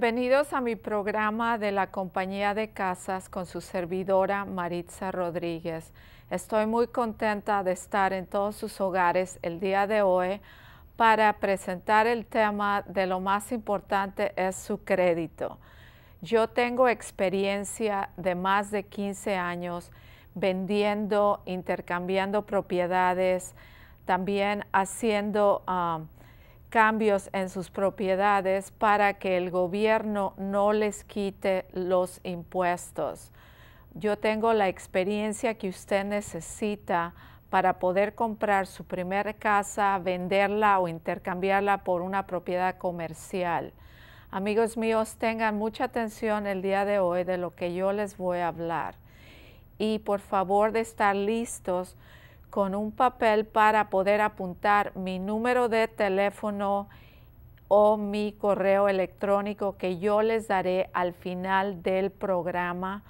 Bienvenidos a mi programa de la Compañía de Casas con su servidora Maritza Rodríguez. Estoy muy contenta de estar en todos sus hogares el día de hoy para presentar el tema de lo más importante es su crédito. Yo tengo experiencia de más de 15 años vendiendo, intercambiando propiedades, también haciendo... Ah, cambios en sus propiedades para que el gobierno no les quite los impuestos. Yo tengo la experiencia que usted necesita para poder comprar su primera casa, venderla o intercambiarla por una propiedad comercial. Amigos míos, tengan mucha atención el día de hoy de lo que yo les voy a hablar y por favor de estar listos con un papel para poder apuntar mi número de teléfono o mi correo electrónico que yo les daré al final del programa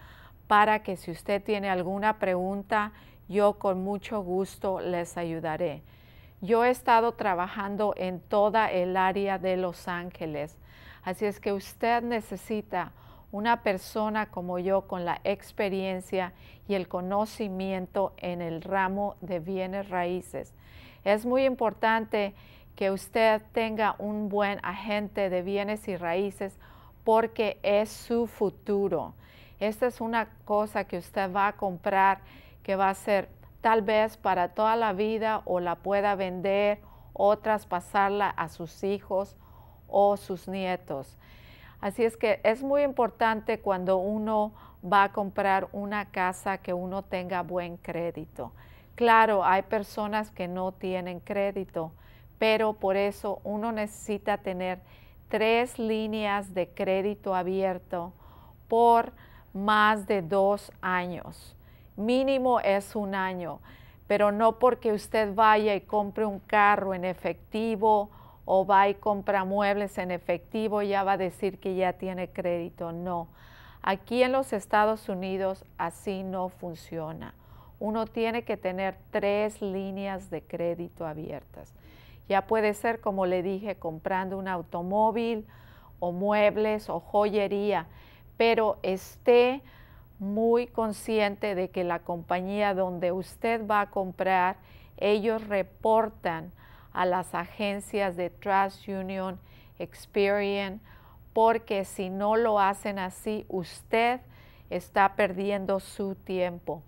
para que si usted tiene alguna pregunta, yo con mucho gusto les ayudaré. Yo he estado trabajando en toda el área de Los Ángeles, así es que usted necesita una persona como yo con la experiencia y el conocimiento en el ramo de bienes raíces. Es muy importante que usted tenga un buen agente de bienes y raíces porque es su futuro. Esta es una cosa que usted va a comprar que va a ser tal vez para toda la vida o la pueda vender o traspasarla a sus hijos o sus nietos. Así es que es muy importante cuando uno va a comprar una casa que uno tenga buen crédito. Claro, hay personas que no tienen crédito, pero por eso uno necesita tener tres líneas de crédito abierto por más de dos años. Mínimo es un año, pero no porque usted vaya y compre un carro en efectivo o va y compra muebles en efectivo, ya va a decir que ya tiene crédito. No, aquí en los Estados Unidos así no funciona. Uno tiene que tener tres líneas de crédito abiertas. Ya puede ser, como le dije, comprando un automóvil o muebles o joyería, pero esté muy consciente de que la compañía donde usted va a comprar, ellos reportan a las agencias de Trust Union, Experian, porque si no lo hacen así, usted está perdiendo su tiempo.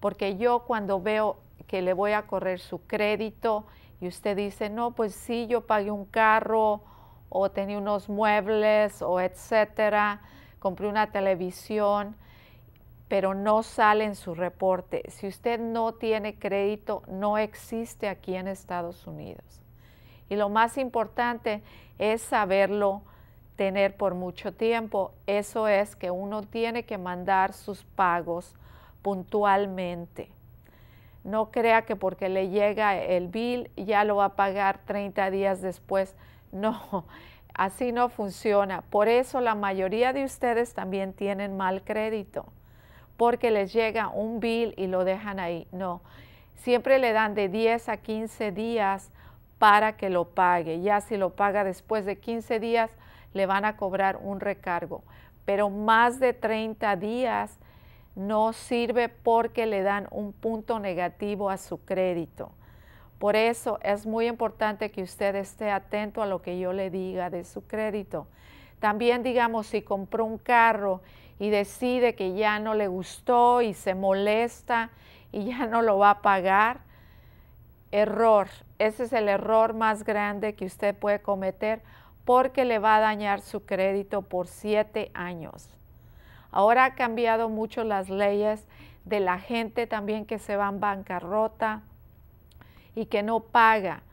Porque yo cuando veo que le voy a correr su crédito y usted dice, no, pues sí, yo pagué un carro o tenía unos muebles o etcétera, compré una televisión, pero no sale en su reporte. Si usted no tiene crédito, no existe aquí en Estados Unidos. Y lo más importante es saberlo tener por mucho tiempo. Eso es que uno tiene que mandar sus pagos puntualmente. No crea que porque le llega el bill ya lo va a pagar 30 días después. No, así no funciona. Por eso la mayoría de ustedes también tienen mal crédito porque les llega un bill y lo dejan ahí. No, siempre le dan de 10 a 15 días para que lo pague. Ya si lo paga después de 15 días, le van a cobrar un recargo. Pero más de 30 días no sirve porque le dan un punto negativo a su crédito. Por eso es muy importante que usted esté atento a lo que yo le diga de su crédito. También digamos, si compró un carro y decide que ya no le gustó y se molesta y ya no lo va a pagar. Error, ese es el error más grande que usted puede cometer porque le va a dañar su crédito por siete años. Ahora ha cambiado mucho las leyes de la gente también que se va en bancarrota y que no paga.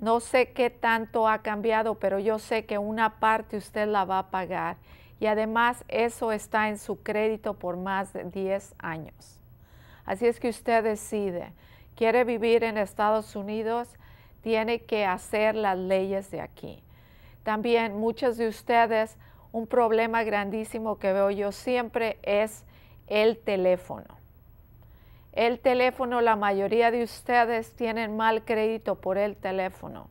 No sé qué tanto ha cambiado, pero yo sé que una parte usted la va a pagar y además eso está en su crédito por más de 10 años. Así es que usted decide, quiere vivir en Estados Unidos, tiene que hacer las leyes de aquí. También muchos de ustedes, un problema grandísimo que veo yo siempre es el teléfono. El teléfono, la mayoría de ustedes tienen mal crédito por el teléfono.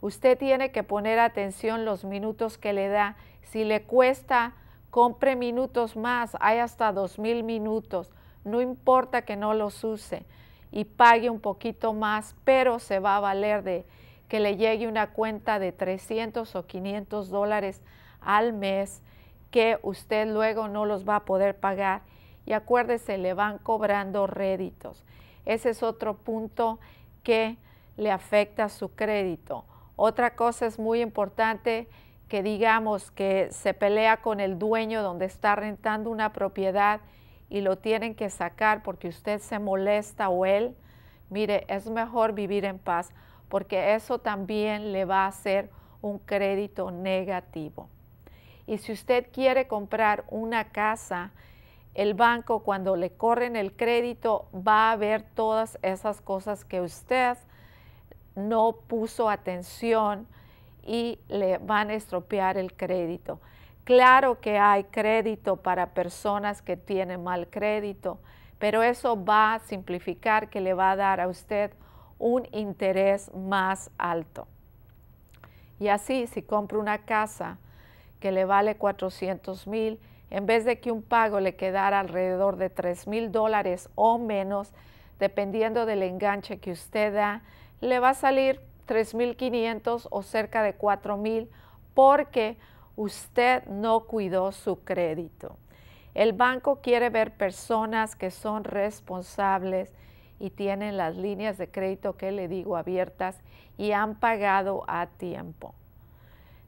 Usted tiene que poner atención los minutos que le da. Si le cuesta, compre minutos más. Hay hasta dos mil minutos. No importa que no los use y pague un poquito más, pero se va a valer de que le llegue una cuenta de 300 o 500 dólares al mes que usted luego no los va a poder pagar. Y acuérdese, le van cobrando réditos. Ese es otro punto que le afecta su crédito. Otra cosa es muy importante que digamos que se pelea con el dueño donde está rentando una propiedad y lo tienen que sacar porque usted se molesta o él, mire, es mejor vivir en paz porque eso también le va a hacer un crédito negativo. Y si usted quiere comprar una casa, el banco cuando le corren el crédito va a ver todas esas cosas que usted no puso atención y le van a estropear el crédito. Claro que hay crédito para personas que tienen mal crédito, pero eso va a simplificar que le va a dar a usted un interés más alto. Y así, si compro una casa que le vale 400 mil, en vez de que un pago le quedara alrededor de 3 mil dólares o menos, dependiendo del enganche que usted da, le va a salir 3.500 o cerca de 4.000 porque usted no cuidó su crédito. El banco quiere ver personas que son responsables y tienen las líneas de crédito que le digo abiertas y han pagado a tiempo.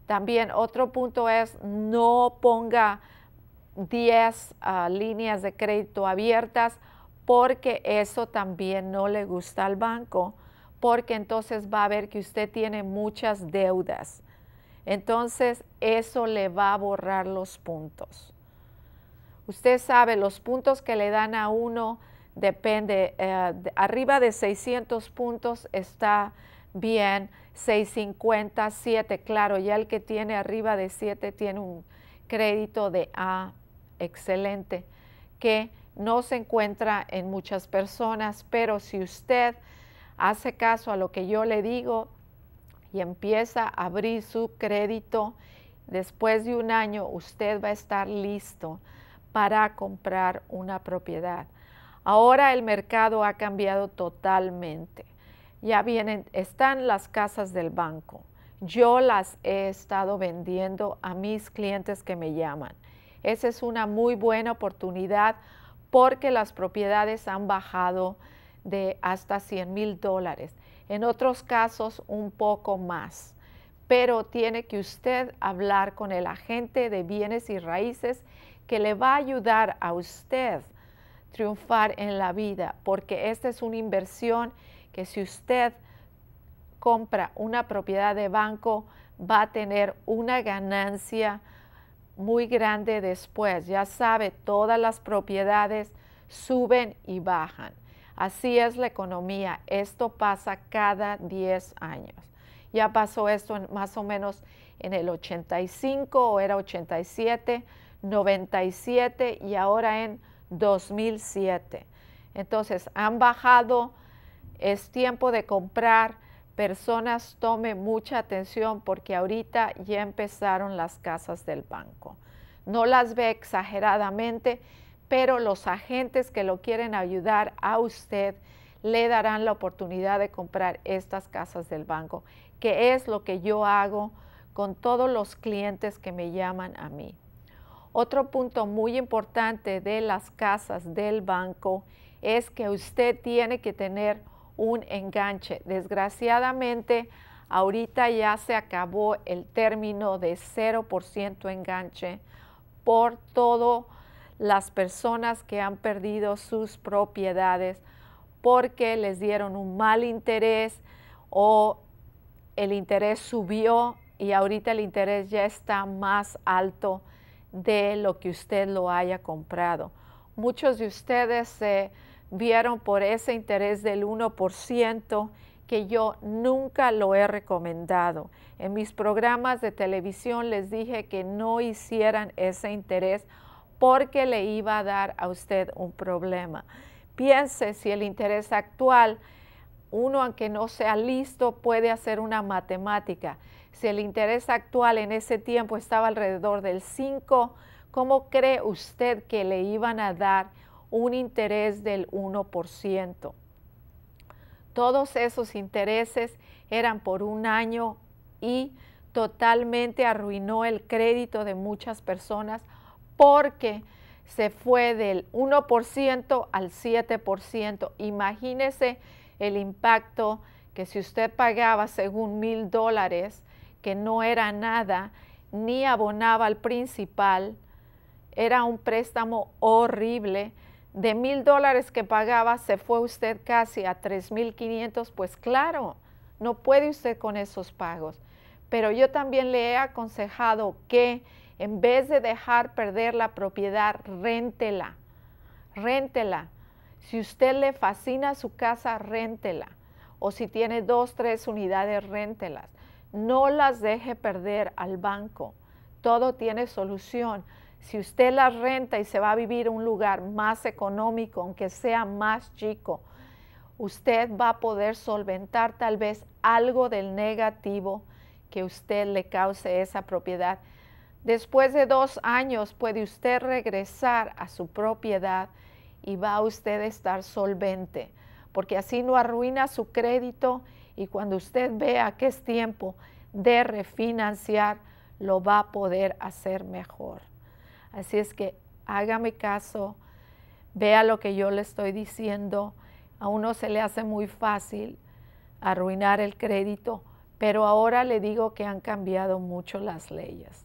También otro punto es no ponga 10 ah, líneas de crédito abiertas porque eso también no le gusta al banco porque entonces va a ver que usted tiene muchas deudas. Entonces eso le va a borrar los puntos. Usted sabe, los puntos que le dan a uno depende, eh, arriba de 600 puntos está bien, 650, 7, claro, ya el que tiene arriba de 7 tiene un crédito de A excelente, que no se encuentra en muchas personas, pero si usted hace caso a lo que yo le digo y empieza a abrir su crédito, después de un año usted va a estar listo para comprar una propiedad. Ahora el mercado ha cambiado totalmente. Ya vienen, están las casas del banco. Yo las he estado vendiendo a mis clientes que me llaman. Esa es una muy buena oportunidad porque las propiedades han bajado de hasta 100 mil dólares. En otros casos, un poco más. Pero tiene que usted hablar con el agente de bienes y raíces que le va a ayudar a usted triunfar en la vida, porque esta es una inversión que si usted compra una propiedad de banco, va a tener una ganancia muy grande después. Ya sabe, todas las propiedades suben y bajan. Así es la economía. Esto pasa cada 10 años. Ya pasó esto más o menos en el 85 o era 87, 97 y ahora en 2007. Entonces han bajado, es tiempo de comprar. Personas tome mucha atención porque ahorita ya empezaron las casas del banco. No las ve exageradamente, pero los agentes que lo quieren ayudar a usted le darán la oportunidad de comprar estas casas del banco, que es lo que yo hago con todos los clientes que me llaman a mí. Otro punto muy importante de las casas del banco es que usted tiene que tener un enganche. Desgraciadamente, ahorita ya se acabó el término de 0% enganche por todo las personas que han perdido sus propiedades porque les dieron un mal interés o el interés subió y ahorita el interés ya está más alto de lo que usted lo haya comprado. Muchos de ustedes se vieron por ese interés del 1% que yo nunca lo he recomendado. En mis programas de televisión les dije que no hicieran ese interés porque le iba a dar a usted un problema. Piense si el interés actual, uno aunque no sea listo, puede hacer una matemática. Si el interés actual en ese tiempo estaba alrededor del 5, ¿cómo cree usted que le iban a dar un interés del 1%? Todos esos intereses eran por un año y totalmente arruinó el crédito de muchas personas porque se fue del 1% al 7%. Imagínese el impacto que si usted pagaba según mil dólares, que no era nada, ni abonaba al principal, era un préstamo horrible. De mil dólares que pagaba, se fue usted casi a 3.500, pues claro, no puede usted con esos pagos. Pero yo también le he aconsejado que en vez de dejar perder la propiedad, réntela. Réntela. Si usted le fascina su casa, réntela. O si tiene dos, tres unidades, réntelas. No las deje perder al banco. Todo tiene solución. Si usted las renta y se va a vivir en un lugar más económico, aunque sea más chico, usted va a poder solventar tal vez algo del negativo que usted le cause esa propiedad. Después de dos años puede usted regresar a su propiedad y va usted a estar solvente, porque así no arruina su crédito y cuando usted vea que es tiempo de refinanciar, lo va a poder hacer mejor. Así es que hágame caso, vea lo que yo le estoy diciendo. A uno se le hace muy fácil arruinar el crédito, pero ahora le digo que han cambiado mucho las leyes.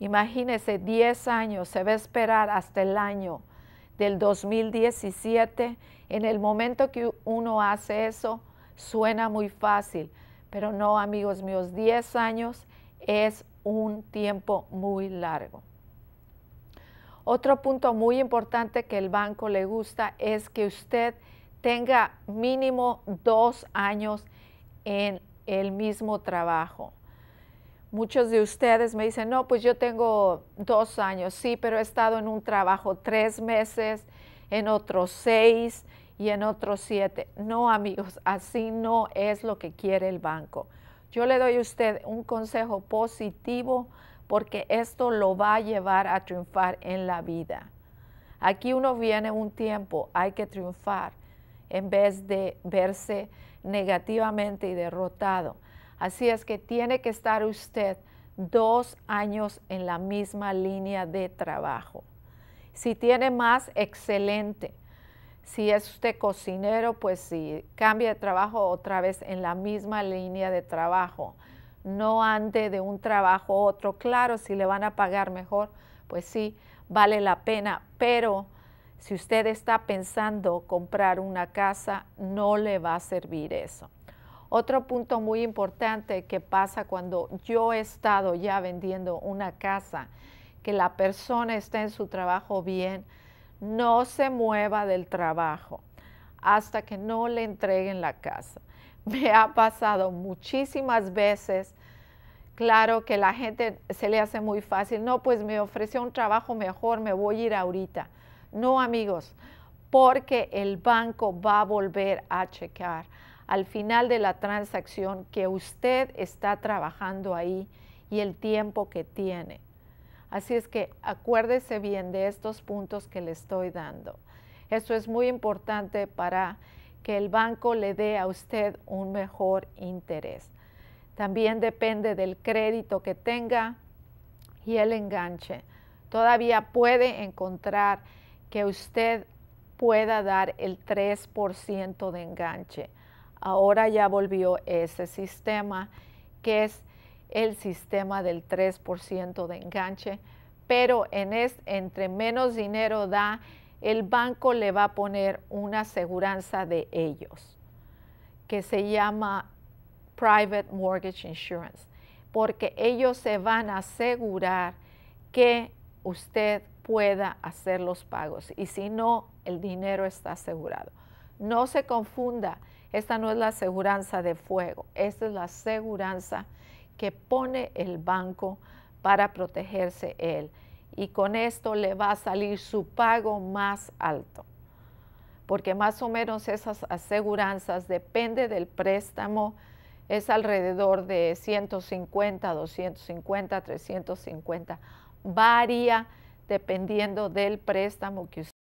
Imagínese, 10 años, se va a esperar hasta el año del 2017. En el momento que uno hace eso, suena muy fácil, pero no, amigos míos, 10 años es un tiempo muy largo. Otro punto muy importante que el banco le gusta es que usted tenga mínimo dos años en el mismo trabajo. Muchos de ustedes me dicen, no, pues yo tengo dos años, sí, pero he estado en un trabajo tres meses, en otros seis y en otros siete. No, amigos, así no es lo que quiere el banco. Yo le doy a usted un consejo positivo porque esto lo va a llevar a triunfar en la vida. Aquí uno viene un tiempo, hay que triunfar en vez de verse negativamente y derrotado. Así es que tiene que estar usted dos años en la misma línea de trabajo. Si tiene más, excelente. Si es usted cocinero, pues si cambia de trabajo otra vez en la misma línea de trabajo. No ande de un trabajo a otro. Claro, si le van a pagar mejor, pues sí, vale la pena. Pero si usted está pensando comprar una casa, no le va a servir eso. Otro punto muy importante que pasa cuando yo he estado ya vendiendo una casa, que la persona está en su trabajo bien, no se mueva del trabajo hasta que no le entreguen la casa. Me ha pasado muchísimas veces. Claro que la gente se le hace muy fácil. No, pues me ofreció un trabajo mejor, me voy a ir ahorita. No, amigos, porque el banco va a volver a checar al final de la transacción que usted está trabajando ahí y el tiempo que tiene. Así es que acuérdese bien de estos puntos que le estoy dando. Esto es muy importante para que el banco le dé a usted un mejor interés. También depende del crédito que tenga y el enganche. Todavía puede encontrar que usted pueda dar el 3% de enganche. Ahora ya volvió ese sistema que es el sistema del 3% de enganche, pero en entre menos dinero da, el banco le va a poner una aseguranza de ellos, que se llama Private Mortgage Insurance, porque ellos se van a asegurar que usted pueda hacer los pagos y si no, el dinero está asegurado. No se confunda, esta no es la aseguranza de fuego, esta es la aseguranza que pone el banco para protegerse él. Y con esto le va a salir su pago más alto, porque más o menos esas aseguranzas depende del préstamo, es alrededor de 150, 250, 350, varía dependiendo del préstamo que usted